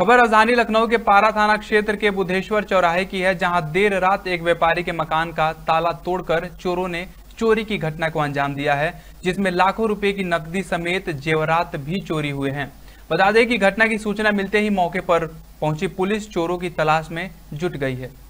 खबर राजधानी लखनऊ के पारा थाना क्षेत्र के बुधेश्वर चौराहे की है जहां देर रात एक व्यापारी के मकान का ताला तोड़कर चोरों ने चोरी की घटना को अंजाम दिया है जिसमें लाखों रुपए की नकदी समेत जेवरात भी चोरी हुए हैं बता दें कि घटना की सूचना मिलते ही मौके पर पहुंची पुलिस चोरों की तलाश में जुट गई है